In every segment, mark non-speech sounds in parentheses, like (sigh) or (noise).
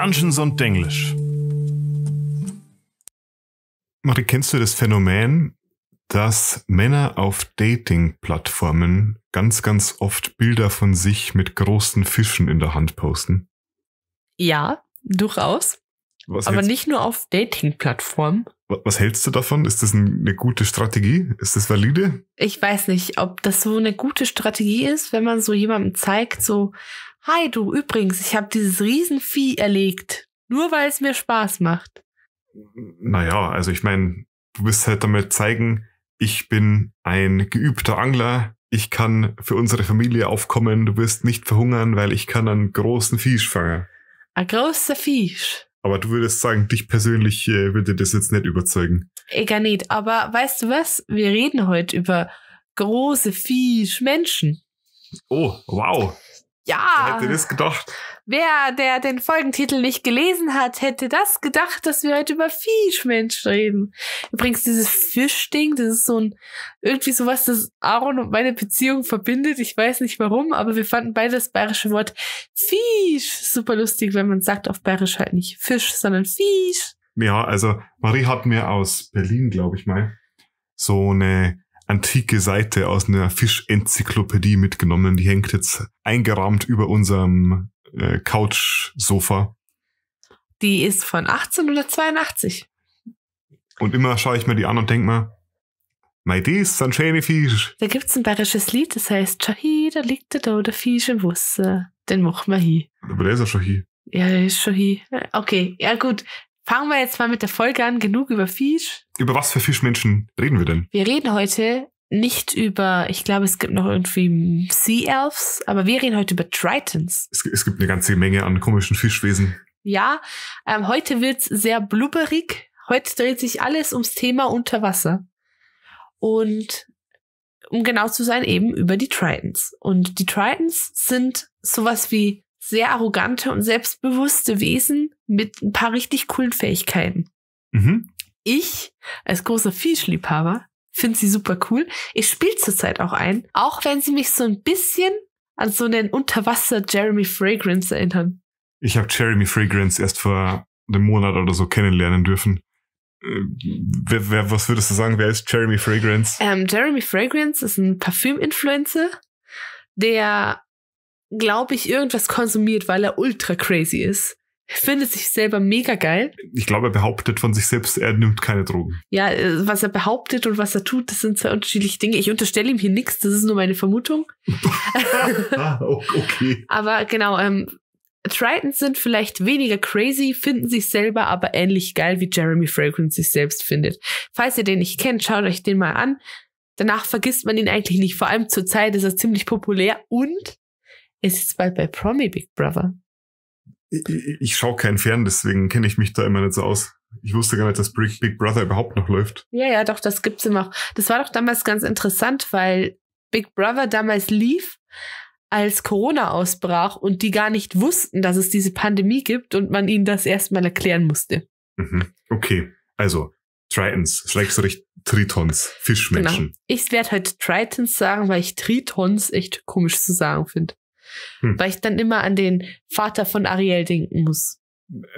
Dungeons und Denglisch. Marie, kennst du das Phänomen, dass Männer auf Dating-Plattformen ganz, ganz oft Bilder von sich mit großen Fischen in der Hand posten? Ja, durchaus. Was Aber nicht nur auf Dating-Plattformen. Was hältst du davon? Ist das eine gute Strategie? Ist das valide? Ich weiß nicht, ob das so eine gute Strategie ist, wenn man so jemandem zeigt, so, Hi du, übrigens, ich habe dieses Riesenvieh erlegt. Nur weil es mir Spaß macht. Naja, also ich meine, du wirst halt damit zeigen, ich bin ein geübter Angler, ich kann für unsere Familie aufkommen, du wirst nicht verhungern, weil ich kann einen großen Fisch fangen. Ein großer Fisch. Aber du würdest sagen, dich persönlich äh, würde das jetzt nicht überzeugen. Egal äh, nicht, aber weißt du was? Wir reden heute über große Fisch Menschen. Oh, wow. Ja. Wer hätte das gedacht? Wer, der den Folgentitel nicht gelesen hat, hätte das gedacht, dass wir heute über Fischmensch reden. Übrigens, dieses Fischding, das ist so ein, irgendwie sowas, das Aaron und meine Beziehung verbindet. Ich weiß nicht warum, aber wir fanden beide das bayerische Wort Fisch super lustig, wenn man sagt auf bayerisch halt nicht Fisch, sondern Fisch. Ja, also Marie hat mir aus Berlin, glaube ich mal, so eine antike Seite aus einer Fischenzyklopädie mitgenommen. Die hängt jetzt eingerahmt über unserem äh, Couch-Sofa. Die ist von 1882. Und immer schaue ich mir die an und denke mir, Mei, dies sind schöne Fische. Da gibt es ein bayerisches Lied, das heißt, Schahi, da liegt der da, der Fisch im Wasser. Den machen wir hier. Aber der ist ja schon hier. Ja, der ist schon hier. Äh, okay, ja gut. Fangen wir jetzt mal mit der Folge an. Genug über Fisch. Über was für Fischmenschen reden wir denn? Wir reden heute nicht über, ich glaube, es gibt noch irgendwie Sea Elves, aber wir reden heute über Tritons. Es, es gibt eine ganze Menge an komischen Fischwesen. Ja, ähm, heute wird's sehr blubberig. Heute dreht sich alles ums Thema Unterwasser. Und um genau zu sein, eben über die Tritons. Und die Tritons sind sowas wie sehr arrogante und selbstbewusste Wesen mit ein paar richtig coolen Fähigkeiten. Mhm. Ich, als großer Fischliebhaber, finde sie super cool. Ich spiele zurzeit auch ein, auch wenn sie mich so ein bisschen an so einen Unterwasser Jeremy Fragrance erinnern. Ich habe Jeremy Fragrance erst vor einem Monat oder so kennenlernen dürfen. Äh, wer, wer, was würdest du sagen? Wer ist Jeremy Fragrance? Ähm, Jeremy Fragrance ist ein Parfüm-Influencer, der glaube ich, irgendwas konsumiert, weil er ultra crazy ist. Findet sich selber mega geil. Ich glaube, er behauptet von sich selbst, er nimmt keine Drogen. Ja, äh, was er behauptet und was er tut, das sind zwei unterschiedliche Dinge. Ich unterstelle ihm hier nichts, das ist nur meine Vermutung. (laughs) ah, okay. Aber genau, ähm, Tritons sind vielleicht weniger crazy, finden sich selber aber ähnlich geil, wie Jeremy Fragrance sich selbst findet. Falls ihr den nicht kennt, schaut euch den mal an. Danach vergisst man ihn eigentlich nicht. Vor allem zur Zeit ist er ziemlich populär und ist jetzt bald bei Promi Big Brother. Ich, ich schaue keinen Fern, deswegen kenne ich mich da immer nicht so aus. Ich wusste gar nicht, dass Big Brother überhaupt noch läuft. Ja, ja, doch, das gibt's immer noch. Das war doch damals ganz interessant, weil Big Brother damals lief, als Corona ausbrach und die gar nicht wussten, dass es diese Pandemie gibt und man ihnen das erstmal erklären musste. Mhm. Okay, also Tritons, Schrägstrich Tritons, Fischmenschen. Genau. Ich werde heute Tritons sagen, weil ich Tritons echt komisch zu sagen finde. Hm. Weil ich dann immer an den Vater von Ariel denken muss.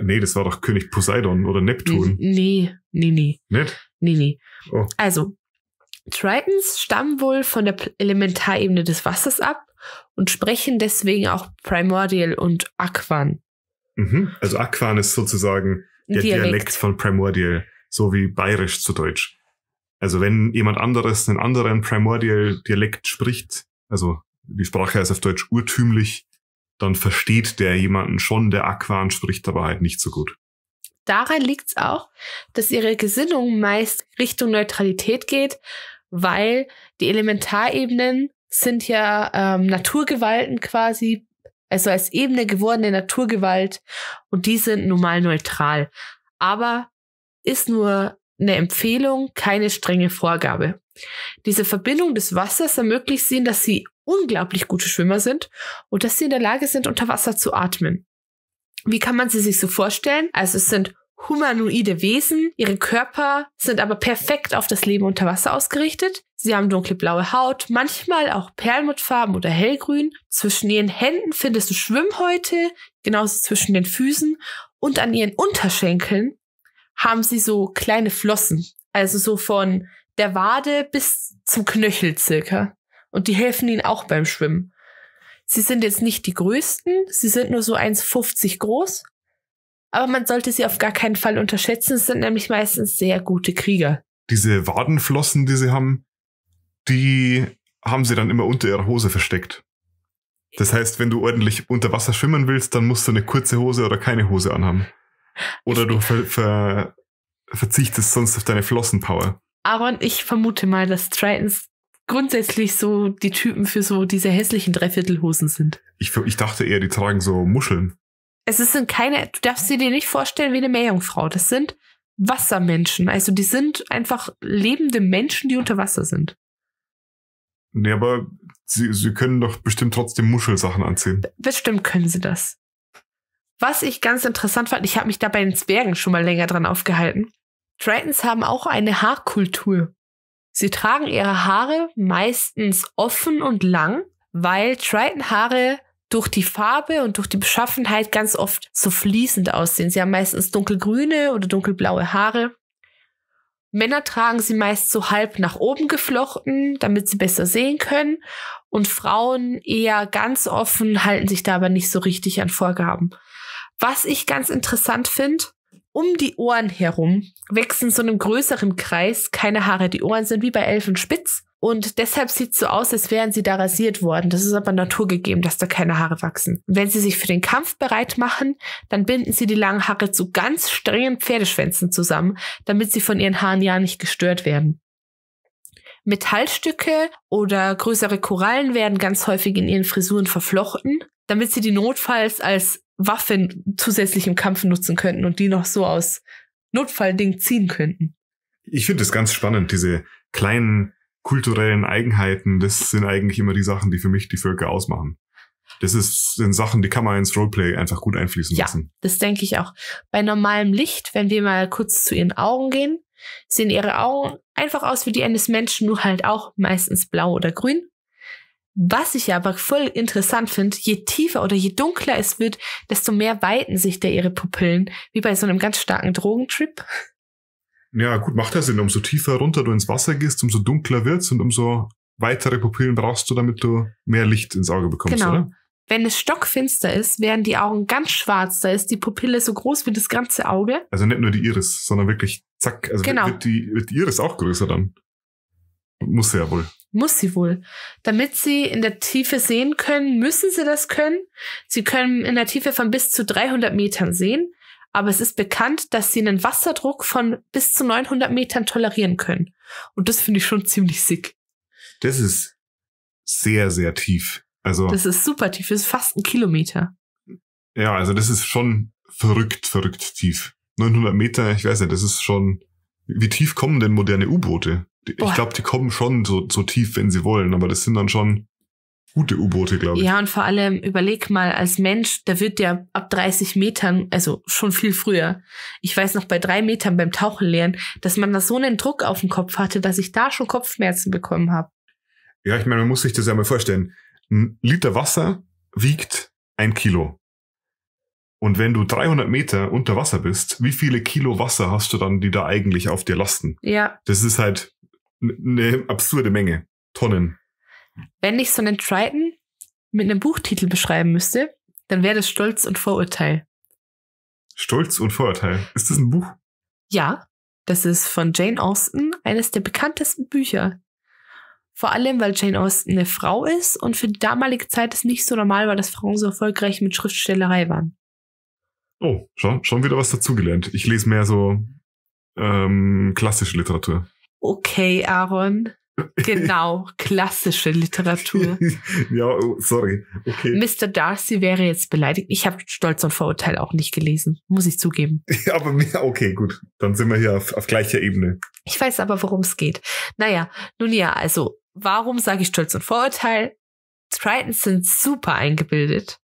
Nee, das war doch König Poseidon oder Neptun. Nee, nee, nee. Nicht? Nee, nee. Oh. Also, Tritons stammen wohl von der Elementarebene des Wassers ab und sprechen deswegen auch Primordial und Aquan. Mhm. Also Aquan ist sozusagen der Dialekt. Dialekt von Primordial, so wie bayerisch zu Deutsch. Also wenn jemand anderes einen anderen Primordial-Dialekt spricht, also die Sprache heißt auf Deutsch urtümlich, dann versteht der jemanden schon, der Aquan spricht aber halt nicht so gut. Daran liegt es auch, dass ihre Gesinnung meist Richtung Neutralität geht, weil die Elementarebenen sind ja ähm, Naturgewalten quasi, also als Ebene gewordene Naturgewalt und die sind normal neutral. Aber ist nur eine Empfehlung, keine strenge Vorgabe. Diese Verbindung des Wassers ermöglicht ihnen, dass sie unglaublich gute Schwimmer sind und dass sie in der Lage sind, unter Wasser zu atmen. Wie kann man sie sich so vorstellen? Also es sind humanoide Wesen, ihre Körper sind aber perfekt auf das Leben unter Wasser ausgerichtet. Sie haben dunkelblaue Haut, manchmal auch perlmuttfarben oder hellgrün. Zwischen ihren Händen findest du Schwimmhäute, genauso zwischen den Füßen und an ihren Unterschenkeln haben sie so kleine Flossen. Also so von der Wade bis zum Knöchel circa. Und die helfen ihnen auch beim Schwimmen. Sie sind jetzt nicht die größten, sie sind nur so 1,50 groß. Aber man sollte sie auf gar keinen Fall unterschätzen. Es sind nämlich meistens sehr gute Krieger. Diese Wadenflossen, die sie haben, die haben sie dann immer unter ihrer Hose versteckt. Das heißt, wenn du ordentlich unter Wasser schwimmen willst, dann musst du eine kurze Hose oder keine Hose anhaben. Oder du ver ver verzichtest sonst auf deine Flossenpower. Aber ich vermute mal, dass Tritons grundsätzlich so die Typen für so diese hässlichen Dreiviertelhosen sind. Ich, ich dachte eher, die tragen so Muscheln. Es sind keine, du darfst sie dir nicht vorstellen wie eine Meerjungfrau. Das sind Wassermenschen. Also die sind einfach lebende Menschen, die unter Wasser sind. Nee, aber sie, sie können doch bestimmt trotzdem Muschelsachen anziehen. Bestimmt können sie das. Was ich ganz interessant fand, ich habe mich da bei den Zwergen schon mal länger dran aufgehalten. Tritons haben auch eine Haarkultur. Sie tragen ihre Haare meistens offen und lang, weil Triton-Haare durch die Farbe und durch die Beschaffenheit ganz oft so fließend aussehen. Sie haben meistens dunkelgrüne oder dunkelblaue Haare. Männer tragen sie meist so halb nach oben geflochten, damit sie besser sehen können. Und Frauen eher ganz offen, halten sich da aber nicht so richtig an Vorgaben. Was ich ganz interessant finde, um die Ohren herum wachsen so einem größeren Kreis keine Haare. Die Ohren sind wie bei Elfen spitz und deshalb sieht es so aus, als wären sie da rasiert worden. Das ist aber naturgegeben, dass da keine Haare wachsen. wenn sie sich für den Kampf bereit machen, dann binden sie die langen Haare zu ganz strengen Pferdeschwänzen zusammen, damit sie von ihren Haaren ja nicht gestört werden. Metallstücke oder größere Korallen werden ganz häufig in ihren Frisuren verflochten, damit sie die notfalls als Waffen zusätzlich im Kampf nutzen könnten und die noch so aus Notfallding ziehen könnten. Ich finde es ganz spannend, diese kleinen kulturellen Eigenheiten, das sind eigentlich immer die Sachen, die für mich die Völker ausmachen. Das ist, sind Sachen, die kann man ins Roleplay einfach gut einfließen lassen. ja, Das denke ich auch. Bei normalem Licht, wenn wir mal kurz zu ihren Augen gehen, sehen ihre Augen einfach aus wie die eines Menschen, nur halt auch meistens blau oder grün. Was ich aber voll interessant finde, je tiefer oder je dunkler es wird, desto mehr weiten sich da ihre Pupillen, wie bei so einem ganz starken Drogentrip. Ja, gut, macht ja Sinn. Umso tiefer runter du ins Wasser gehst, umso dunkler wird's und umso weitere Pupillen brauchst du, damit du mehr Licht ins Auge bekommst, genau. oder? Wenn es stockfinster ist, werden die Augen ganz schwarz. Da ist die Pupille so groß wie das ganze Auge. Also nicht nur die Iris, sondern wirklich zack. Also genau. wird, die, wird die Iris auch größer dann. Muss sie ja wohl. Muss sie wohl. Damit sie in der Tiefe sehen können, müssen sie das können. Sie können in der Tiefe von bis zu 300 Metern sehen, aber es ist bekannt, dass sie einen Wasserdruck von bis zu 900 Metern tolerieren können. Und das finde ich schon ziemlich sick. Das ist sehr, sehr tief. Also. Das ist super tief. Das ist fast ein Kilometer. Ja, also das ist schon verrückt, verrückt tief. 900 Meter, ich weiß nicht, das ist schon, wie tief kommen denn moderne U-Boote? Boah. Ich glaube, die kommen schon so, so tief, wenn sie wollen, aber das sind dann schon gute U-Boote, glaube ich. Ja, und vor allem überleg mal, als Mensch, da wird ja ab 30 Metern, also schon viel früher, ich weiß noch bei drei Metern beim Tauchen lernen, dass man da so einen Druck auf den Kopf hatte, dass ich da schon Kopfschmerzen bekommen habe. Ja, ich meine, man muss sich das ja mal vorstellen. Ein Liter Wasser wiegt ein Kilo. Und wenn du 300 Meter unter Wasser bist, wie viele Kilo Wasser hast du dann, die da eigentlich auf dir lasten? Ja. Das ist halt eine absurde Menge. Tonnen. Wenn ich so einen Triton mit einem Buchtitel beschreiben müsste, dann wäre das Stolz und Vorurteil. Stolz und Vorurteil. Ist das ein Buch? Ja, das ist von Jane Austen, eines der bekanntesten Bücher. Vor allem, weil Jane Austen eine Frau ist und für die damalige Zeit es nicht so normal war, dass Frauen so erfolgreich mit Schriftstellerei waren. Oh, schon, schon wieder was dazugelernt. Ich lese mehr so ähm, klassische Literatur. Okay, Aaron. Genau, klassische Literatur. (laughs) ja, oh, sorry. Okay. Mr. Darcy wäre jetzt beleidigt. Ich habe Stolz und Vorurteil auch nicht gelesen, muss ich zugeben. (laughs) aber okay, gut. Dann sind wir hier auf, auf gleicher Ebene. Ich weiß aber, worum es geht. Naja, nun ja, also, warum sage ich Stolz und Vorurteil? Tritons sind super eingebildet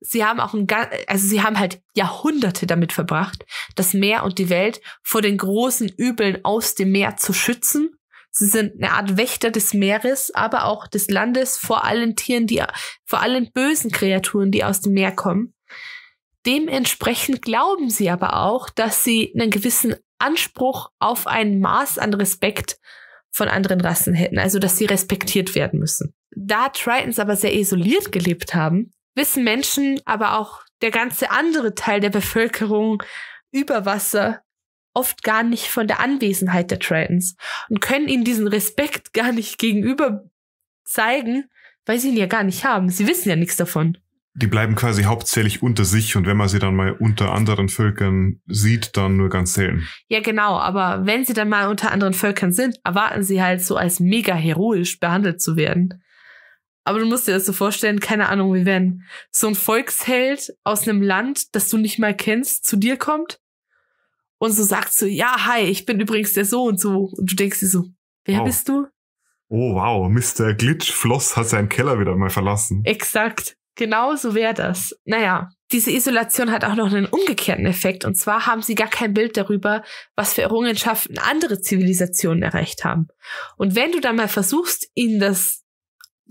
sie haben auch ein, also sie haben halt Jahrhunderte damit verbracht, das Meer und die Welt vor den großen Übeln aus dem Meer zu schützen. Sie sind eine Art Wächter des Meeres, aber auch des Landes vor allen Tieren, die, vor allen bösen Kreaturen, die aus dem Meer kommen. Dementsprechend glauben sie aber auch, dass sie einen gewissen Anspruch auf ein Maß an Respekt von anderen Rassen hätten, also dass sie respektiert werden müssen. Da Tritons aber sehr isoliert gelebt haben, wissen Menschen, aber auch der ganze andere Teil der Bevölkerung über Wasser oft gar nicht von der Anwesenheit der Tritons und können ihnen diesen Respekt (laughs) gar nicht gegenüber zeigen, weil sie ihn ja gar nicht haben. Sie wissen ja nichts davon. Die bleiben quasi hauptsächlich unter sich und wenn man sie dann mal unter anderen Völkern sieht, dann nur ganz selten. Ja, genau, aber wenn sie dann mal unter anderen Völkern sind, erwarten sie halt so als mega heroisch behandelt zu werden. Aber du musst dir das so vorstellen, keine Ahnung, wie wenn so ein Volksheld aus einem Land, das du nicht mal kennst, zu dir kommt und so sagt so, ja, hi, ich bin übrigens der so und so. Und du denkst dir so, wer wow. bist du? Oh wow, Mr. Glitch Floss hat seinen Keller wieder mal verlassen. Exakt. Genau so wäre das. Naja, diese Isolation hat auch noch einen umgekehrten Effekt. Und zwar haben sie gar kein Bild darüber, was für Errungenschaften andere Zivilisationen erreicht haben. Und wenn du dann mal versuchst, ihnen das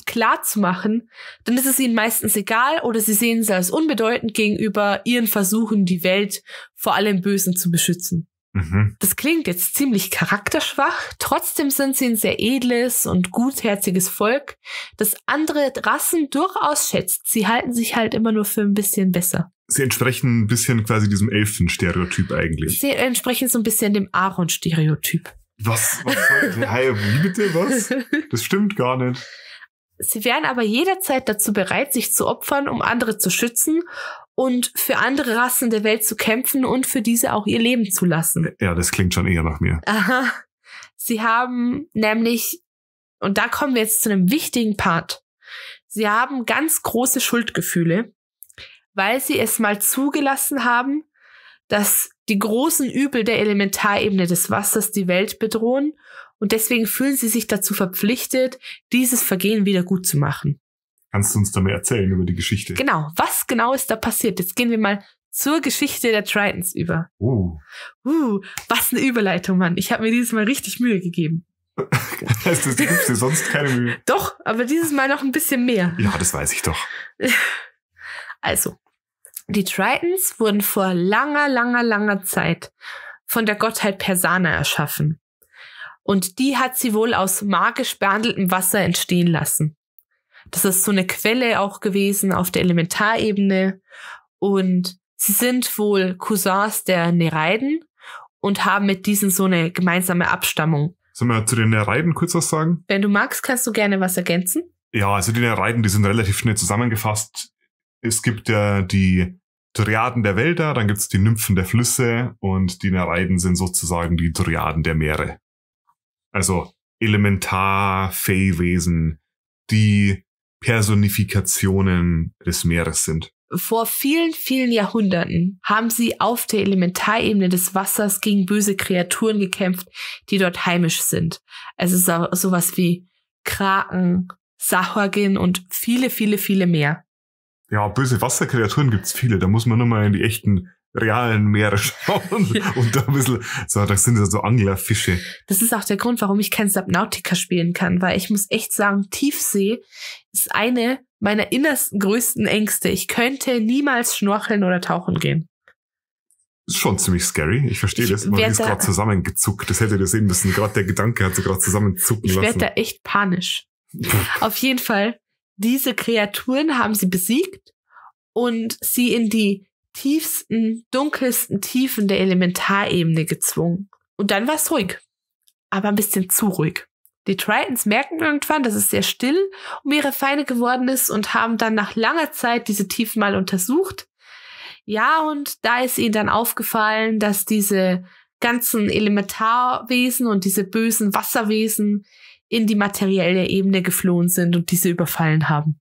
klar zu machen, dann ist es ihnen meistens egal oder sie sehen sie als unbedeutend gegenüber ihren Versuchen, die Welt vor allem Bösen zu beschützen. Mhm. Das klingt jetzt ziemlich charakterschwach, trotzdem sind sie ein sehr edles und gutherziges Volk, das andere Rassen durchaus schätzt. Sie halten sich halt immer nur für ein bisschen besser. Sie entsprechen ein bisschen quasi diesem Elfen-Stereotyp eigentlich. Sie entsprechen so ein bisschen dem Aaron-Stereotyp. Was? was soll, hey, wie bitte? Was? (laughs) Das stimmt gar nicht. Sie wären aber jederzeit dazu bereit, sich zu opfern, um andere zu schützen und für andere Rassen der Welt zu kämpfen und für diese auch ihr Leben zu lassen. Ja, das klingt schon eher nach mir. Aha. Sie haben nämlich, und da kommen wir jetzt zu einem wichtigen Part. Sie haben ganz große Schuldgefühle, weil sie es mal zugelassen haben, dass die großen Übel der Elementarebene des Wassers die Welt bedrohen und deswegen fühlen sie sich dazu verpflichtet, dieses Vergehen wieder gut zu machen. Kannst du uns da mehr erzählen über die Geschichte? Genau, was genau ist da passiert? Jetzt gehen wir mal zur Geschichte der Tritons über. Uh. Uh, was eine Überleitung, Mann. Ich habe mir dieses Mal richtig Mühe gegeben. das (laughs) heißt, gibst dir sonst keine Mühe. Doch, aber dieses Mal noch ein bisschen mehr. Ja, das weiß ich doch. (laughs) Also, die Tritons wurden vor langer, langer, langer Zeit von der Gottheit Persana erschaffen. Und die hat sie wohl aus magisch behandeltem Wasser entstehen lassen. Das ist so eine Quelle auch gewesen auf der Elementarebene. Und sie sind wohl Cousins der Nereiden und haben mit diesen so eine gemeinsame Abstammung. Sollen wir zu den Nereiden kurz was sagen? Wenn du magst, kannst du gerne was ergänzen. Ja, also die Nereiden, die sind relativ schnell zusammengefasst. Es gibt ja die Dryaden der Wälder, dann gibt's die Nymphen der Flüsse und die Nereiden sind sozusagen die Dryaden der Meere. Also Elementar-Fee-Wesen, die Personifikationen des Meeres sind. Vor vielen, vielen Jahrhunderten haben sie auf der Elementarebene des Wassers gegen böse Kreaturen gekämpft, die dort heimisch sind. Also so, sowas wie Kraken, Sahagin und viele, viele, viele mehr. Ja, böse Wasserkreaturen gibt's viele. Da muss man nur mal in die echten realen Meere schauen (laughs) und da ein bisschen, so, das sind so Anglerfische. Das ist auch der Grund, warum ich kein Subnautica spielen kann, weil ich muss echt sagen, Tiefsee ist eine meiner innersten größten Ängste. Ich könnte niemals schnorcheln oder tauchen gehen. Ist schon ziemlich scary. Ich verstehe ich das. Man ist da gerade zusammengezuckt. Das hätte ihr sehen müssen. Gerade der Gedanke hat sie gerade zusammenzucken ich lassen. Ich werde da echt panisch. Auf jeden Fall, diese Kreaturen haben sie besiegt und sie in die tiefsten, dunkelsten Tiefen der Elementarebene gezwungen. Und dann war es ruhig. Aber ein bisschen zu ruhig. Die Tritons merken irgendwann, dass es sehr still um ihre Feinde geworden ist und haben dann nach langer Zeit diese Tiefen mal untersucht. Ja, und da ist ihnen dann aufgefallen, dass diese ganzen Elementarwesen und diese bösen Wasserwesen in die materielle Ebene geflohen sind und diese überfallen haben.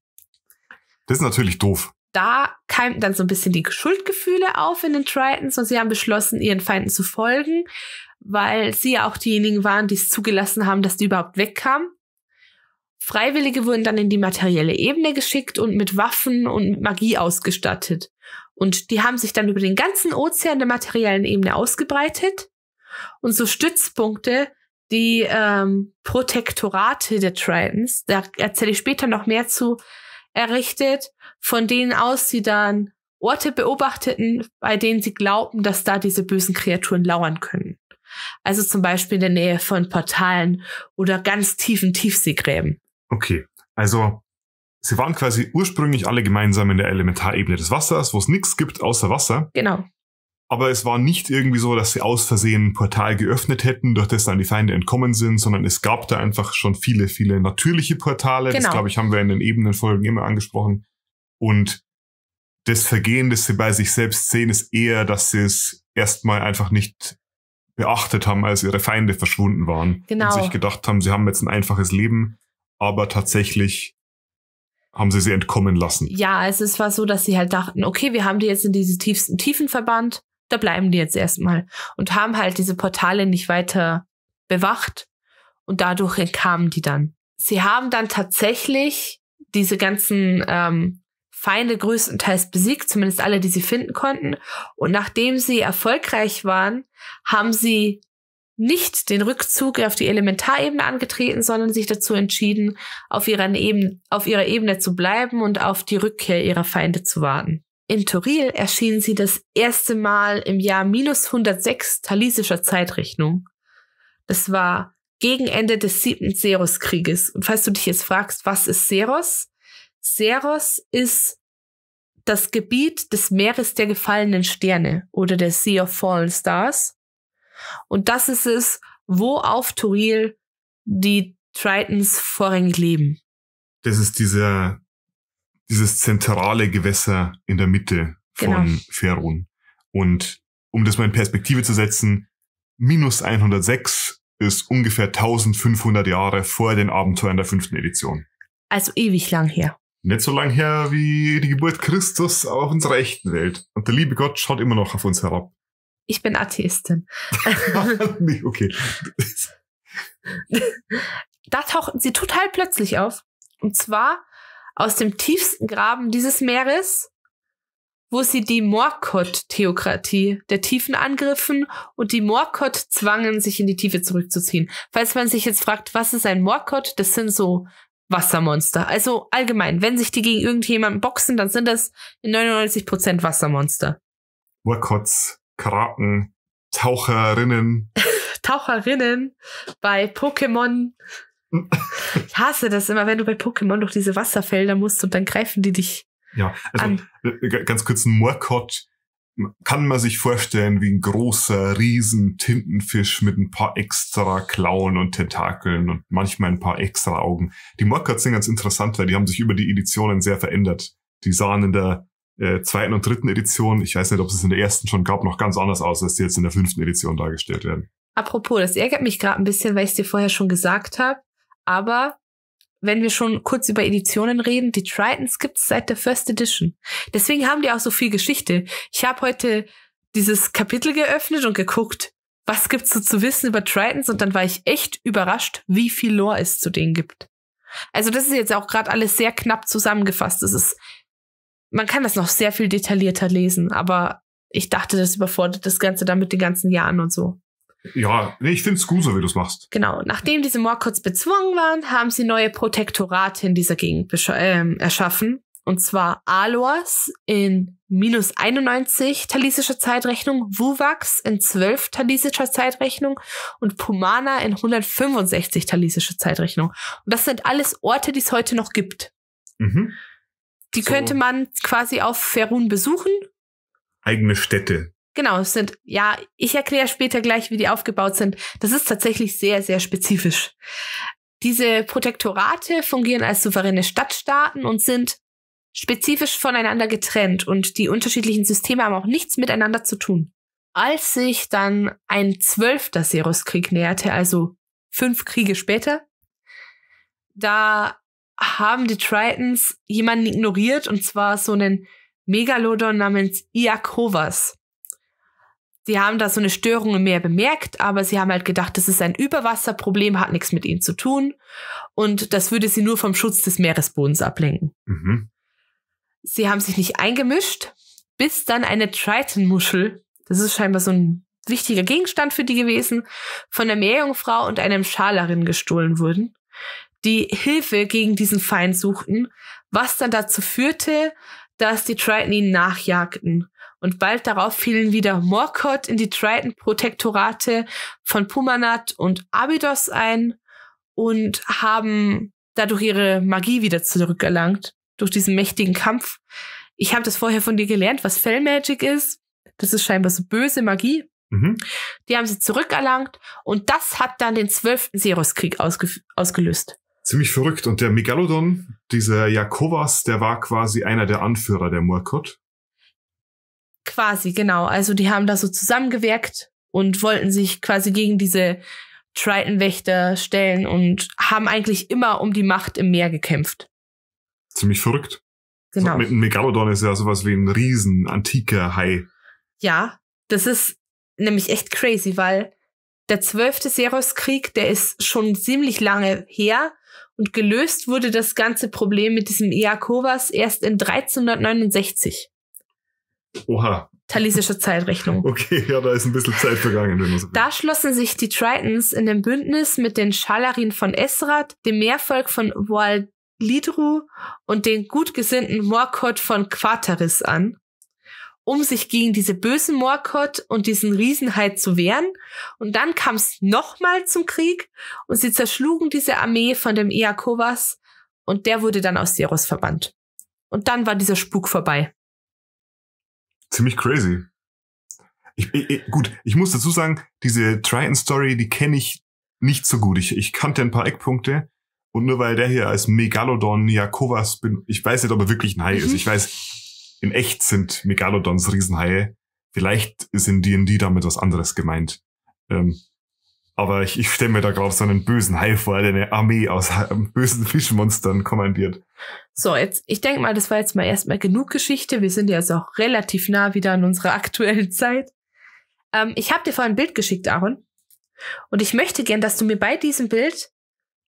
Das ist natürlich doof da keimten dann so ein bisschen die Schuldgefühle auf in den Tritons und sie haben beschlossen, ihren Feinden zu folgen, weil sie ja auch diejenigen waren, die es zugelassen haben, dass die überhaupt wegkamen. Freiwillige wurden dann in die materielle Ebene geschickt und mit Waffen und Magie ausgestattet. Und die haben sich dann über den ganzen Ozean der materiellen Ebene ausgebreitet. Und so Stützpunkte, die ähm, Protektorate der Tritons, da erzähle ich später noch mehr zu, errichtet von denen aus sie dann Orte beobachteten, bei denen sie glaubten, dass da diese bösen Kreaturen lauern können. Also zum Beispiel in der Nähe von Portalen oder ganz tiefen Tiefseegräben. Okay, also sie waren quasi ursprünglich alle gemeinsam in der Elementarebene des Wassers, wo es nichts gibt außer Wasser. Genau. Aber es war nicht irgendwie so, dass sie aus Versehen ein Portal geöffnet hätten, durch das dann die Feinde entkommen sind, sondern es gab da einfach schon viele, viele natürliche Portale. Genau. Das, glaube ich, haben wir in den Ebenenfolgen immer angesprochen. Und das Vergehen, das sie bei sich selbst sehen, ist eher, dass sie es erstmal einfach nicht beachtet haben, als ihre Feinde verschwunden waren. Genau. Und sich gedacht haben, sie haben jetzt ein einfaches Leben, aber tatsächlich haben sie sie entkommen lassen. Ja, also es war so, dass sie halt dachten, okay, wir haben die jetzt in diese tiefsten Tiefen verbannt, da bleiben die jetzt erstmal. Und haben halt diese Portale nicht weiter bewacht und dadurch entkamen die dann. Sie haben dann tatsächlich diese ganzen ähm, Feinde größtenteils besiegt, zumindest alle, die sie finden konnten. Und nachdem sie erfolgreich waren, haben sie nicht den Rückzug auf die Elementarebene angetreten, sondern sich dazu entschieden, auf ihrer, Ebene, auf ihrer Ebene zu bleiben und auf die Rückkehr ihrer Feinde zu warten. In Toril erschienen sie das erste Mal im Jahr minus 106 thalysischer Zeitrechnung. Das war gegen Ende des siebten Seros-Krieges. Und falls du dich jetzt fragst, was ist Seros? Seros ist das Gebiet des Meeres der gefallenen Sterne oder der Sea of Fallen Stars. Und das ist es, wo auf Turil die Tritons vorrangig leben. Das ist dieser, dieses zentrale Gewässer in der Mitte von genau. Ferun. Und um das mal in Perspektive zu setzen, minus 106 ist ungefähr 1500 Jahre vor den Abenteuern der fünften Edition. Also ewig lang her nicht so lang her wie die Geburt Christus auf unserer echten Welt. Und der liebe Gott schaut immer noch auf uns herab. Ich bin Atheistin. (laughs) nee, okay. da tauchten sie total plötzlich auf. Und zwar aus dem tiefsten Graben dieses Meeres, wo sie die Morkot-Theokratie der Tiefen angriffen und die Morkot zwangen, sich in die Tiefe zurückzuziehen. Falls man sich jetzt fragt, was ist ein Morkot, das sind so Wassermonster. Also allgemein, wenn sich die gegen irgendjemanden boxen, dann sind das 99% Wassermonster. Urkotz, Kraken, Taucherinnen. (laughs) Taucherinnen bei Pokémon. (laughs) ich hasse das immer, wenn du bei Pokémon durch diese Wasserfelder musst und dann greifen die dich. Ja, also an. Äh, äh, ganz kurz ein Moorkott kann man sich vorstellen wie ein großer, riesen Tintenfisch mit ein paar extra Klauen und Tentakeln und manchmal ein paar extra Augen. Die Mockcards sind ganz interessant, weil die haben sich über die Editionen sehr verändert. Die sahen in der äh, zweiten und dritten Edition, ich weiß nicht, ob es in der ersten schon gab, noch ganz anders aus, als die jetzt in der fünften Edition dargestellt werden. Apropos, das ärgert mich gerade ein bisschen, weil ich es dir vorher schon gesagt habe, aber wenn wir schon kurz über Editionen reden, die Tritons gibt's seit der First Edition. Deswegen haben die auch so viel Geschichte. Ich habe heute dieses Kapitel geöffnet und geguckt, was gibt's so zu wissen über Tritons und dann war ich echt überrascht, wie viel Lore es zu denen gibt. Also das ist jetzt auch gerade alles sehr knapp zusammengefasst. Das ist, man kann das noch sehr viel detaillierter lesen, aber ich dachte, das überfordert das Ganze dann mit den ganzen Jahren und so. Ja, nee, ich finde es gut, so wie du es machst. Genau. Nachdem diese Morkots bezwungen waren, haben sie neue Protektorate in dieser Gegend äh, erschaffen. Und zwar Alors in minus 91 talisischer Zeitrechnung, Wuvax in 12 talisischer Zeitrechnung und Pumana in 165 talisischer Zeitrechnung. Und das sind alles Orte, die es heute noch gibt. Mhm. Die so. könnte man quasi auf Ferun besuchen. Eigene Städte. Genau, es sind, ja, ich erkläre später gleich, wie die aufgebaut sind. Das ist tatsächlich sehr, sehr spezifisch. Diese Protektorate fungieren als souveräne Stadtstaaten und sind spezifisch voneinander getrennt und die unterschiedlichen Systeme haben auch nichts miteinander zu tun. Als sich dann ein zwölfter Seruskrieg näherte, also fünf Kriege später, da haben die Tritons jemanden ignoriert und zwar so einen Megalodon namens Iakovas. Sie haben da so eine Störung im Meer bemerkt, aber sie haben halt gedacht, das ist ein Überwasserproblem, hat nichts mit ihnen zu tun und das würde sie nur vom Schutz des Meeresbodens ablenken. Mhm. Sie haben sich nicht eingemischt, bis dann eine Triton-Muschel, das ist scheinbar so ein wichtiger Gegenstand für die gewesen, von der Meerjungfrau und einem Schalerin gestohlen wurden, die Hilfe gegen diesen Feind suchten, was dann dazu führte, dass die Triton ihn nachjagten und bald darauf fielen wieder Morkot in die Triton-Protektorate von Pumanat und Abydos ein und haben dadurch ihre Magie wieder zurückerlangt, durch diesen mächtigen Kampf. Ich habe das vorher von dir gelernt, was Fell Magic ist. Das ist scheinbar so böse Magie. Mhm. Die haben sie zurückerlangt und das hat dann den zwölften Seruskrieg ausge ausgelöst ziemlich verrückt. Und der Megalodon, dieser Jakovas, der war quasi einer der Anführer der Murkot. Quasi, genau. Also die haben da so zusammengewirkt und wollten sich quasi gegen diese Triton-Wächter stellen und haben eigentlich immer um die Macht im Meer gekämpft. Ziemlich verrückt. Genau. So, mit einem Megalodon ist ja sowas wie ein riesen antiker Hai. Ja, das ist nämlich echt crazy, weil der zwölfte Seros-Krieg, der ist schon ziemlich lange her und gelöst wurde das ganze Problem mit diesem Iakovas erst in 1369. Oha. Talisische Zeitrechnung. (laughs) Okay, ja, da ist ein bisschen Zeit vergangen. Wenn da schlossen sich die Tritons in dem Bündnis mit den Schalarin von Esrat, dem Meervolk von Waldlidru und den gutgesinnten Morkot von Quataris an, um sich gegen diese bösen Morkot und diesen Riesenheit zu wehren. Und dann kam es nochmal zum Krieg und sie zerschlugen diese Armee von dem Iakovas und der wurde dann aus Seros verbannt. Und dann war dieser Spuk vorbei ziemlich crazy. Ich, ich, gut, ich muss dazu sagen, diese Triton-Story, die kenne ich nicht so gut. Ich, ich kannte ein paar Eckpunkte. Und nur weil der hier als Megalodon Jakovas bin, ich weiß nicht, ob er wirklich ein Hai mhm. ist. Ich mhm. weiß, in echt sind Megalodons Riesenhaie. Vielleicht ist in D&D damit was anderes gemeint. Ähm, aber ich, ich stelle mir da gerade so einen bösen Hai vor, der eine Armee aus (laughs) bösen Fischmonstern kommandiert. So, jetzt, ich denke mal, das war jetzt mal erstmal genug Geschichte. Wir sind ja also auch relativ nah wieder an unserer aktuellen Zeit. Ähm, ich habe dir vorhin ein Bild geschickt, Aaron. Und ich möchte gern, dass du mir bei diesem Bild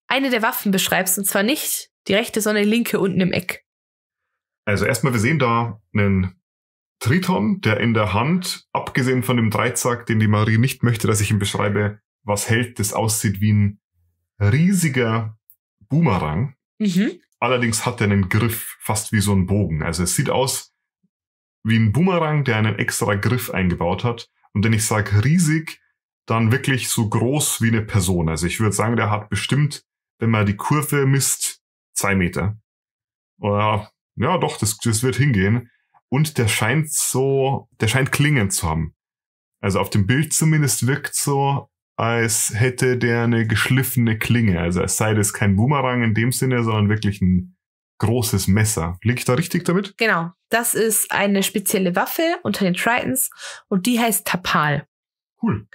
eine der Waffen beschreibst. Und zwar nicht die rechte, sondern die linke unten im Eck. Also erstmal, wir sehen da einen Triton, der in der Hand, abgesehen von dem Dreizack, den die Marie nicht möchte, dass ich ihn beschreibe, was hält, das aussieht wie ein riesiger Boomerang. Mhm. Allerdings hat er einen Griff fast wie so ein Bogen. Also es sieht aus wie ein Boomerang, der einen extra Griff eingebaut hat. Und wenn ich sage riesig, dann wirklich so groß wie eine Person. Also ich würde sagen, der hat bestimmt, wenn man die Kurve misst, zwei Meter. Oder, ja, doch, das, das wird hingehen. Und der scheint so, der scheint klingend zu haben. Also auf dem Bild zumindest wirkt so, als hätte der eine geschliffene Klinge. Also als sei das kein Boomerang in dem Sinne, sondern wirklich ein großes Messer. Liege ich da richtig damit? Genau. Das ist eine spezielle Waffe unter den Tritons und die heißt Tapal. Cool.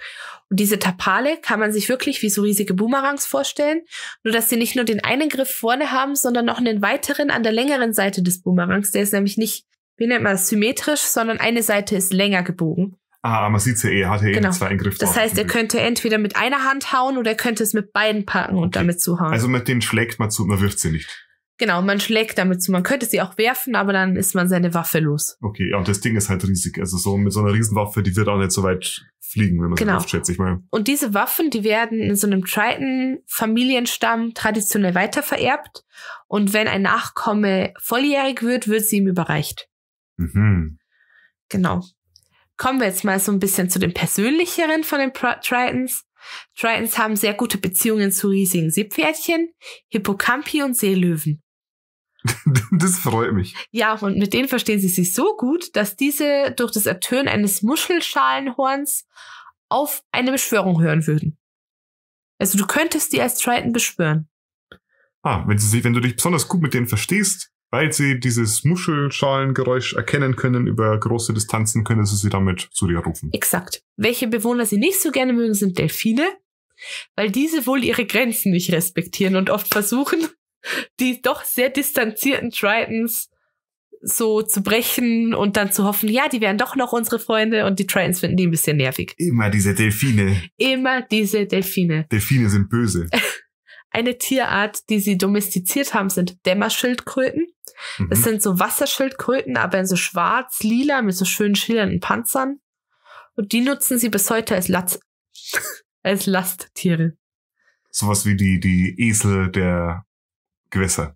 Und diese Tapale kann man sich wirklich wie so riesige Boomerangs vorstellen, nur dass sie nicht nur den einen Griff vorne haben, sondern noch einen weiteren an der längeren Seite des Boomerangs. Der ist nämlich nicht, wie nennt man das, symmetrisch, sondern eine Seite ist länger gebogen. Ah, man sieht's ja eh, hat ja eh genau. zwei Eingriffe. Das heißt, er könnte entweder mit einer Hand hauen oder er könnte es mit beiden packen okay. und damit zuhauen. Also mit denen schlägt man zu, man wirft sie nicht. Genau, man schlägt damit zu. Man könnte sie auch werfen, aber dann ist man seine Waffe los. Okay, ja, und das Ding ist halt riesig. Also so mit so einer Riesenwaffe, die wird auch nicht so weit fliegen, wenn man genau. so schätze ich mal. Und diese Waffen, die werden in so einem Triton-Familienstamm traditionell weitervererbt. Und wenn ein Nachkomme volljährig wird, wird sie ihm überreicht. Mhm. Genau. Kommen wir jetzt mal so ein bisschen zu den persönlicheren von den Tritons. Tritons haben sehr gute Beziehungen zu riesigen Seepferdchen, Hippocampi und Seelöwen. (laughs) Das freut mich. Ja, und mit denen verstehen sie sich so gut, dass diese durch das Ertönen eines Muschelschalenhorns auf eine Beschwörung hören würden. Also du könntest die als Triton beschwören. Ah, wenn, sie, wenn du dich besonders gut mit denen verstehst, weil sie dieses Muschelschalengeräusch erkennen können über große Distanzen, können sie sie damit zu dir rufen. Exakt. Welche Bewohner sie nicht so gerne mögen, sind Delfine, weil diese wohl ihre Grenzen nicht respektieren und oft versuchen, (laughs) die doch sehr distanzierten Tritons so zu brechen und dann zu hoffen, ja, die wären doch noch unsere Freunde und die Tritons finden die ein bisschen nervig. Immer diese Delfine. Immer diese Delfine. Delfine sind böse. (laughs) Eine Tierart, die sie domestiziert haben, sind Dämmerschildkröten. Mhm. Das sind so Wasserschildkröten, aber in so schwarz, lila, mit so schönen schillernden Panzern. Und die nutzen sie bis heute als Latz, (laughs) als Lasttiere. Sowas wie die, die Esel der Gewässer.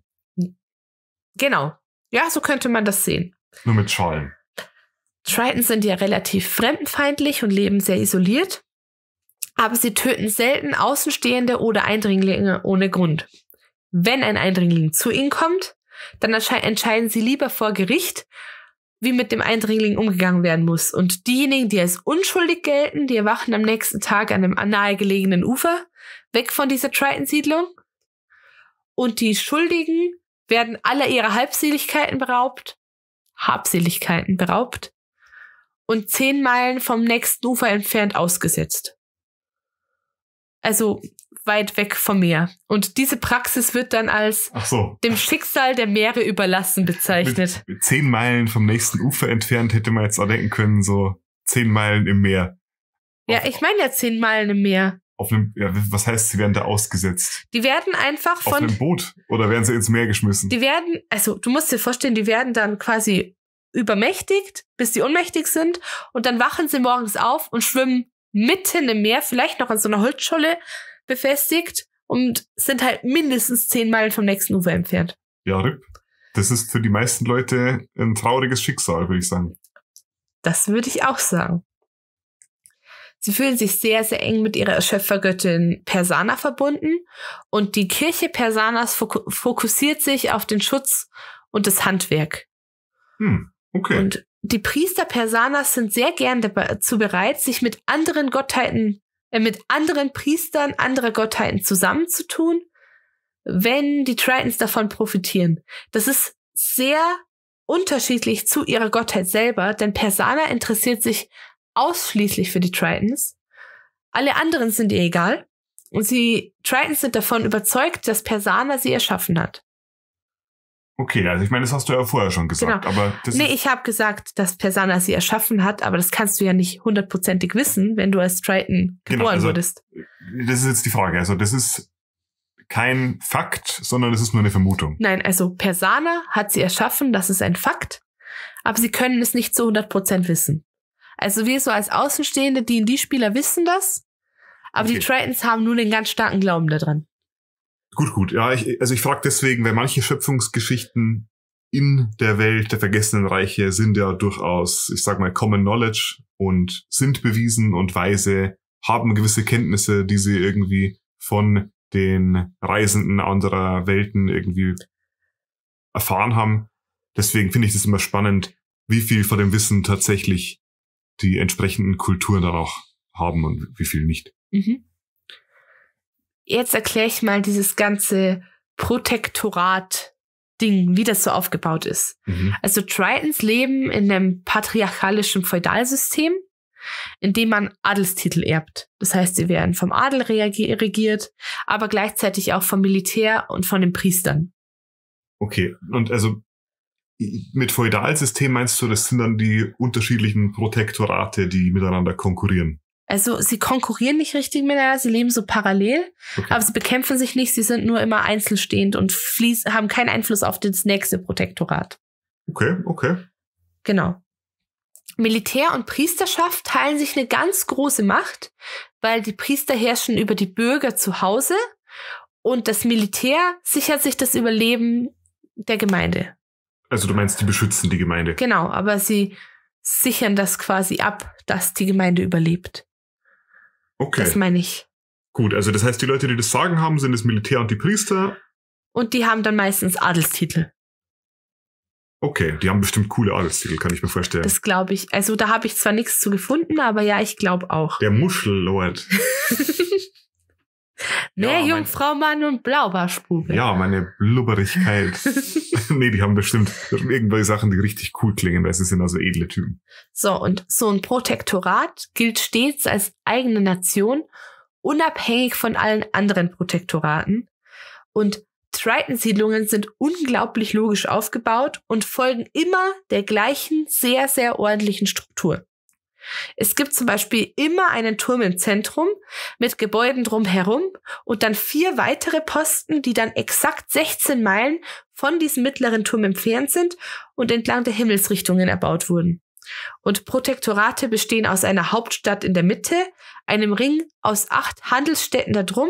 Genau. Ja, so könnte man das sehen. Nur mit Schalen. Tritons sind ja relativ fremdenfeindlich und leben sehr isoliert, aber sie töten selten Außenstehende oder Eindringlinge ohne Grund. Wenn ein Eindringling zu ihnen kommt, dann entscheiden sie lieber vor Gericht, wie mit dem Eindringling umgegangen werden muss. Und diejenigen, die als unschuldig gelten, die erwachen am nächsten Tag an einem nahegelegenen Ufer, weg von dieser Triton-Siedlung. Und die Schuldigen werden aller ihrer Halbseligkeiten beraubt, Habseligkeiten beraubt und zehn Meilen vom nächsten Ufer entfernt ausgesetzt. Also weit weg vom Meer. Und diese Praxis wird dann als so. dem Schicksal der Meere überlassen bezeichnet. Mit, mit zehn Meilen vom nächsten Ufer entfernt hätte man jetzt auch denken können, so zehn Meilen im Meer. Ja, auf, ich meine ja zehn Meilen im Meer. Auf einem, ja, was heißt, sie werden da ausgesetzt? Die werden einfach von. Auf einem Boot oder werden sie ins Meer geschmissen? Die werden, also du musst dir vorstellen, die werden dann quasi übermächtigt, bis sie ohnmächtig sind und dann wachen sie morgens auf und schwimmen mitten im Meer, vielleicht noch an so einer Holzscholle befestigt und sind halt mindestens zehn Meilen vom nächsten Ufer entfernt. Ja, RIP. Das ist für die meisten Leute ein trauriges Schicksal, würde ich sagen. Das würde ich auch sagen. Sie fühlen sich sehr, sehr eng mit ihrer Schöpfergöttin Persana verbunden und die Kirche Persanas fokussiert sich auf den Schutz und das Handwerk. Hm, okay. Und die Priester Persanas sind sehr gern dazu bereit, sich mit anderen Gottheiten äh, mit anderen Priestern anderer Gottheiten zusammenzutun, wenn die Tritons davon profitieren. Das ist sehr unterschiedlich zu ihrer Gottheit selber, denn Persana interessiert sich ausschließlich für die Tritons. Alle anderen sind ihr egal. Und sie, Tritons sind davon überzeugt, dass Persana sie erschaffen hat. Okay, also ich meine, das hast du ja vorher schon gesagt. Genau. Aber das nee, ich habe gesagt, dass Persana sie erschaffen hat, aber das kannst du ja nicht hundertprozentig wissen, wenn du als Triton genau, geboren genau, also, wurdest. Das ist jetzt die Frage. Also das ist kein Fakt, sondern das ist nur eine Vermutung. Nein, also Persana hat sie erschaffen, das ist ein Fakt, aber sie können es nicht zu hundertprozentig wissen. Also wir so als Außenstehende, die in die Spieler wissen das, aber okay. die Tritons haben nur den ganz starken Glauben daran. Gut, gut. Ja, ich, also ich frage deswegen, weil manche Schöpfungsgeschichten in der Welt der vergessenen Reiche sind ja durchaus, ich sag mal, Common Knowledge und sind bewiesen und weise, haben gewisse Kenntnisse, die sie irgendwie von den Reisenden anderer Welten irgendwie erfahren haben. Deswegen finde ich das immer spannend, wie viel von dem Wissen tatsächlich die entsprechenden Kulturen dann auch haben und wie viel nicht. Mhm. Jetzt erkläre ich mal dieses ganze Protektorat-Ding, wie das so aufgebaut ist. Mhm. Also Tritons leben in einem patriarchalischen Feudalsystem, in dem man Adelstitel erbt. Das heißt, sie werden vom Adel regiert, aber gleichzeitig auch vom Militär und von den Priestern. Okay, und also mit Feudalsystem meinst du, das sind dann die unterschiedlichen Protektorate, die miteinander konkurrieren? Also sie konkurrieren nicht richtig miteinander, sie leben so parallel, okay. aber sie bekämpfen sich nicht, sie sind nur immer einzelstehend und fließ, haben keinen Einfluss auf das nächste Protektorat. Okay, okay. Genau. Militär und Priesterschaft teilen sich eine ganz große Macht, weil die Priester herrschen über die Bürger zu Hause und das Militär sichert sich das Überleben der Gemeinde. Also du meinst, die beschützen die Gemeinde. Genau, aber sie sichern das quasi ab, dass die Gemeinde überlebt. Okay. Das meine ich. Gut, also das heißt, die Leute, die das Sagen haben, sind das Militär und die Priester. Und die haben dann meistens Adelstitel. Okay, die haben bestimmt coole Adelstitel, kann ich mir vorstellen. Das glaube ich. Also da habe ich zwar nichts zu gefunden, aber ja, ich glaube auch. Der Muschellord. (laughs) Meerjungfrau, ja, Mann und Blaubarschbube. Ja, meine Blubberigkeit. (laughs) nee, die haben bestimmt irgendwelche Sachen, die richtig cool klingen, weil sie sind also edle Typen. So, und so ein Protektorat gilt stets als eigene Nation, unabhängig von allen anderen Protektoraten. Und Triton-Siedlungen sind unglaublich logisch aufgebaut und folgen immer der gleichen, sehr, sehr ordentlichen Struktur. Es gibt zum Beispiel immer einen Turm im Zentrum mit Gebäuden drumherum und dann vier weitere Posten, die dann exakt 16 Meilen von diesem mittleren Turm entfernt sind und entlang der Himmelsrichtungen erbaut wurden. Und Protektorate bestehen aus einer Hauptstadt in der Mitte, einem Ring aus acht Handelsstädten darum,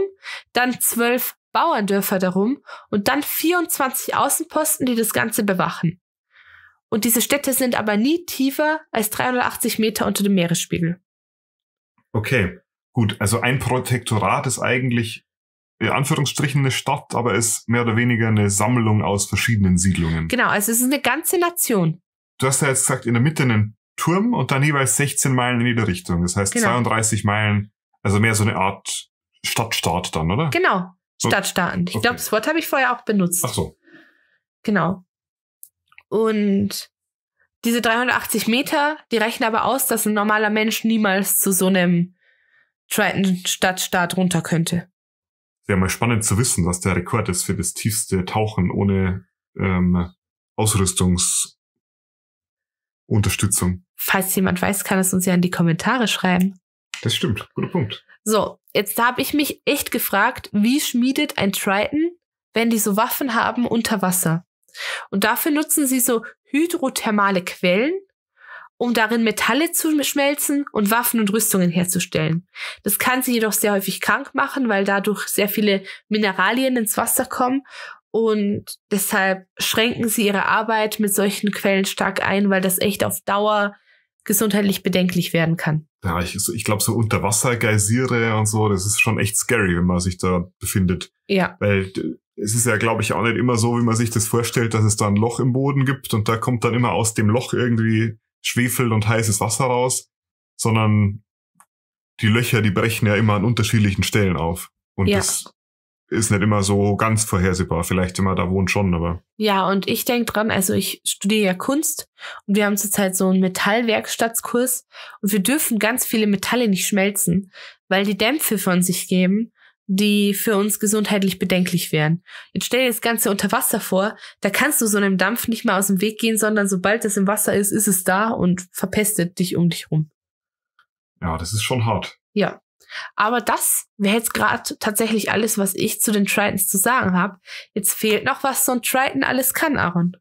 dann zwölf Bauerndörfer darum und dann 24 Außenposten, die das Ganze bewachen und diese Städte sind aber nie tiefer als 380 Meter unter dem Meeresspiegel. Okay, gut. Also ein Protektorat ist eigentlich in Anführungsstrichen eine Stadt, aber ist mehr oder weniger eine Sammlung aus verschiedenen Siedlungen. Genau, also es ist eine ganze Nation. Du hast ja jetzt gesagt, in der Mitte einen Turm und dann jeweils 16 Meilen in jede Richtung. Das heißt genau. 32 Meilen, also mehr so eine Art Stadtstaat dann, oder? Genau, Stadtstaaten. Ich okay. glaube, das Wort habe ich vorher auch benutzt. Ach so. Genau. Und diese 380 Meter, die rechnen aber aus, dass ein normaler Mensch niemals zu so einem Triton-Stadtstart runter könnte. Wäre mal spannend zu wissen, was der Rekord ist für das tiefste Tauchen ohne ähm, Ausrüstungsunterstützung. Falls jemand weiß, kann es uns ja in die Kommentare schreiben. Das stimmt, guter Punkt. So, jetzt habe ich mich echt gefragt, wie schmiedet ein Triton, wenn die so Waffen haben, unter Wasser? Und dafür nutzen sie so hydrothermale Quellen, um darin Metalle zu schmelzen und Waffen und Rüstungen herzustellen. Das kann sie jedoch sehr häufig krank machen, weil dadurch sehr viele Mineralien ins Wasser kommen und deshalb schränken sie ihre Arbeit mit solchen Quellen stark ein, weil das echt auf Dauer gesundheitlich bedenklich werden kann. Ja, ich, ich glaube, so Unterwassergeysire und so, das ist schon echt scary, wenn man sich da befindet. Ja. Weil es ist ja, glaube ich, auch nicht immer so, wie man sich das vorstellt, dass es da ein Loch im Boden gibt und da kommt dann immer aus dem Loch irgendwie Schwefel und heißes Wasser raus, sondern die Löcher, die brechen ja immer an unterschiedlichen Stellen auf. Und ja. das ist nicht immer so ganz vorhersehbar. Vielleicht, immer da wohnt, schon, aber. Ja, und ich denke dran, also ich studiere ja Kunst und wir haben zurzeit so einen Metallwerkstattskurs und wir dürfen ganz viele Metalle nicht schmelzen, weil die Dämpfe von sich geben die für uns gesundheitlich bedenklich wären. Jetzt stell dir das Ganze unter Wasser vor, da kannst du so einem Dampf nicht mehr aus dem Weg gehen, sondern sobald es im Wasser ist, ist es da und verpestet dich um dich rum. Ja, das ist schon hart. Ja. Aber das wäre jetzt gerade tatsächlich alles, was ich zu den Tritons zu sagen habe. Jetzt fehlt noch, was so ein Triton alles kann, Aaron.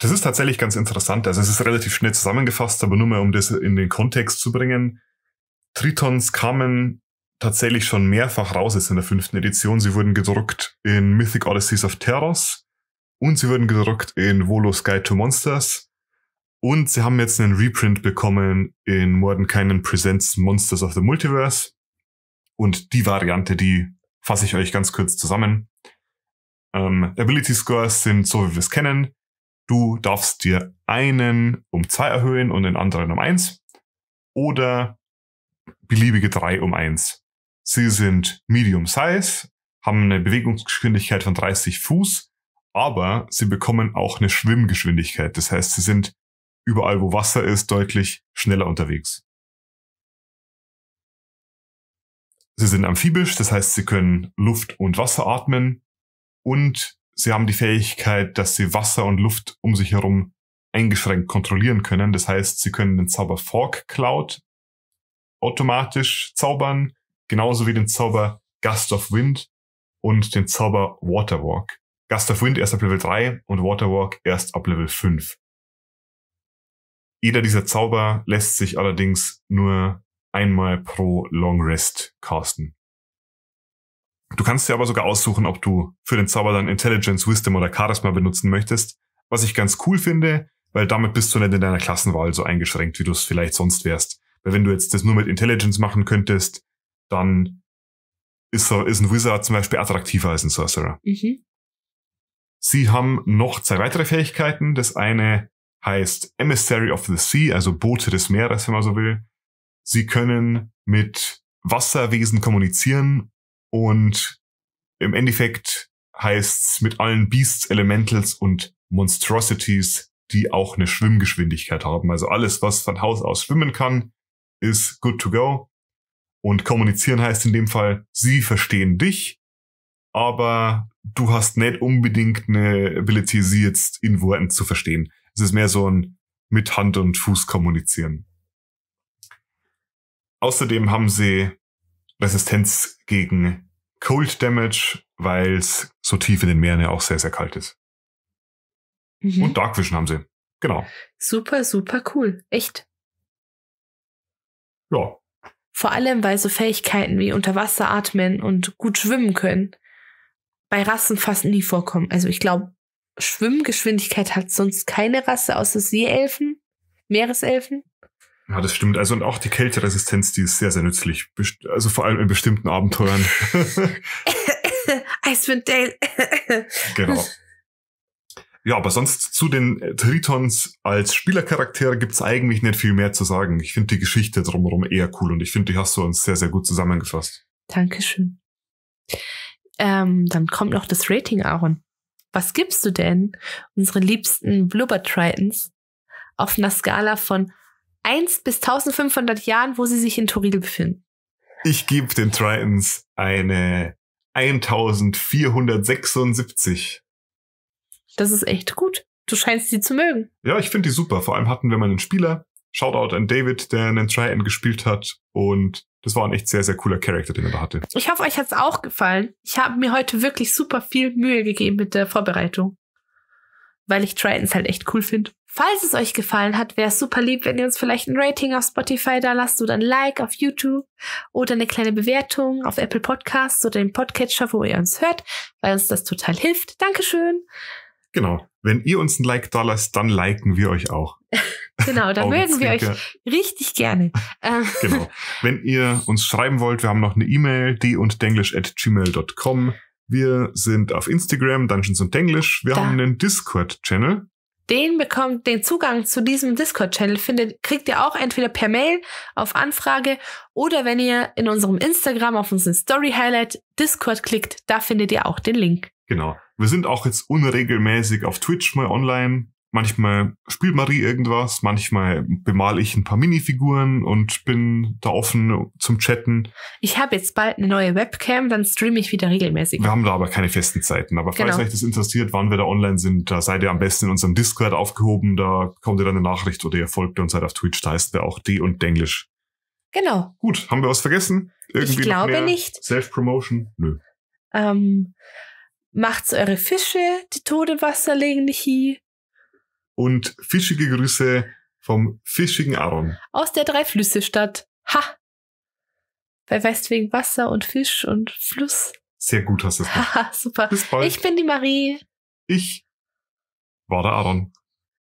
Das ist tatsächlich ganz interessant. Also es ist relativ schnell zusammengefasst, aber nur mal, um das in den Kontext zu bringen. Tritons kamen tatsächlich schon mehrfach raus ist in der fünften Edition. Sie wurden gedruckt in Mythic Odysseys of Terrors und sie wurden gedruckt in Volos Guide to Monsters. Und sie haben jetzt einen Reprint bekommen in Mordenkainen Presents Monsters of the Multiverse. Und die Variante, die fasse ich euch ganz kurz zusammen. Ähm, Ability Scores sind so, wie wir es kennen. Du darfst dir einen um zwei erhöhen und den anderen um eins. Oder beliebige drei um eins. Sie sind medium size, haben eine Bewegungsgeschwindigkeit von 30 Fuß, aber sie bekommen auch eine Schwimmgeschwindigkeit. Das heißt, sie sind überall, wo Wasser ist, deutlich schneller unterwegs. Sie sind amphibisch, das heißt, sie können Luft und Wasser atmen und sie haben die Fähigkeit, dass sie Wasser und Luft um sich herum eingeschränkt kontrollieren können. Das heißt, sie können den Zauber Fork Cloud automatisch zaubern genauso wie den Zauber Gust of Wind und den Zauber Waterwalk. Gust of Wind erst ab Level 3 und Waterwalk erst ab Level 5. Jeder dieser Zauber lässt sich allerdings nur einmal pro Long Rest casten. Du kannst dir aber sogar aussuchen, ob du für den Zauber dann Intelligence, Wisdom oder Charisma benutzen möchtest, was ich ganz cool finde, weil damit bist du nicht in deiner Klassenwahl so eingeschränkt, wie du es vielleicht sonst wärst. Weil wenn du jetzt das nur mit Intelligence machen könntest, dann ist, so, ist ein Wizard zum Beispiel attraktiver als ein Sorcerer. Mhm. Sie haben noch zwei weitere Fähigkeiten. Das eine heißt Emissary of the Sea, also Boote des Meeres, wenn man so will. Sie können mit Wasserwesen kommunizieren und im Endeffekt heißt es mit allen Beasts, Elementals und Monstrosities, die auch eine Schwimmgeschwindigkeit haben. Also alles, was von Haus aus schwimmen kann, ist good to go. Und kommunizieren heißt in dem Fall, sie verstehen dich, aber du hast nicht unbedingt eine Ability, sie jetzt in Worten zu verstehen. Es ist mehr so ein mit Hand und Fuß kommunizieren. Außerdem haben sie Resistenz gegen Cold Damage, weil es so tief in den Meeren ja auch sehr, sehr kalt ist. Mhm. Und Dark Vision haben sie. Genau. Super, super cool. Echt. Ja. Vor allem, weil so Fähigkeiten wie unter Wasser atmen und gut schwimmen können bei Rassen fast nie vorkommen. Also ich glaube, Schwimmgeschwindigkeit hat sonst keine Rasse außer Seeelfen, Meereselfen. Ja, das stimmt. Also und auch die Kälteresistenz, die ist sehr, sehr nützlich. Also vor allem in bestimmten Abenteuern. (laughs) Eiswind Dale. genau. Ja, aber sonst zu den äh, Tritons als Spielercharaktere gibt's eigentlich nicht viel mehr zu sagen. Ich finde die Geschichte drumherum eher cool und ich finde, die hast du uns sehr, sehr gut zusammengefasst. Dankeschön. Ähm, dann kommt noch das Rating, Aaron. Was gibst du denn unseren liebsten Blubber Tritons auf einer Skala von 1 bis 1500 Jahren, wo sie sich in Toril befinden? Ich gebe den Tritons eine 1476. Das ist echt gut. Du scheinst sie zu mögen. Ja, ich finde die super. Vor allem hatten wir mal einen Spieler. Shoutout an David, der einen Try-End gespielt hat. Und das war ein echt sehr, sehr cooler Charakter, den er da hatte. Ich hoffe, euch hat's auch gefallen. Ich habe mir heute wirklich super viel Mühe gegeben mit der Vorbereitung. Weil ich Tritons halt echt cool finde. Falls es euch gefallen hat, wäre es super lieb, wenn ihr uns vielleicht ein Rating auf Spotify da lasst oder ein Like auf YouTube oder eine kleine Bewertung auf Apple Podcasts oder den Podcatcher, wo ihr uns hört, weil uns das total hilft. Dankeschön. Genau. Wenn ihr uns ein Like da lasst, dann liken wir euch auch. (laughs) genau, dann mögen wir euch richtig gerne. Ähm. genau. Wenn ihr uns schreiben wollt, wir haben noch eine E-Mail, die und denglisch at gmail.com. Wir sind auf Instagram, Dungeons und Denglish. Wir da. haben einen Discord-Channel. Den bekommt, den Zugang zu diesem Discord-Channel findet, kriegt ihr auch entweder per Mail auf Anfrage oder wenn ihr in unserem Instagram auf unseren Story-Highlight Discord klickt, da findet ihr auch den Link. Genau. Wir sind auch jetzt unregelmäßig auf Twitch mal online. Manchmal spielt Marie irgendwas, manchmal bemale ich ein paar Minifiguren und bin da offen zum Chatten. Ich habe jetzt bald eine neue Webcam, dann streame ich wieder regelmäßig. Wir haben da aber keine festen Zeiten. Aber falls genau. euch das interessiert, wann wir da online sind, da seid ihr am besten in unserem Discord aufgehoben. Da kommt ihr dann eine Nachricht oder ihr folgt uns halt auf Twitch. Da heißt wir auch D und Denglisch. Genau. Gut, haben wir was vergessen? Irgendwie ich glaube nicht. Self-Promotion? Nö. Ähm, Macht's eure Fische, die tote Wasser legen nicht hi. Und fischige Grüße vom fischigen Aaron. Aus der Dreiflüsse-Stadt. Ha! Bei weißt wegen Wasser und Fisch und Fluss. Sehr gut hast du es gemacht. (laughs) Haha, super. Bis bald. Ich bin die Marie. Ich war der Aaron.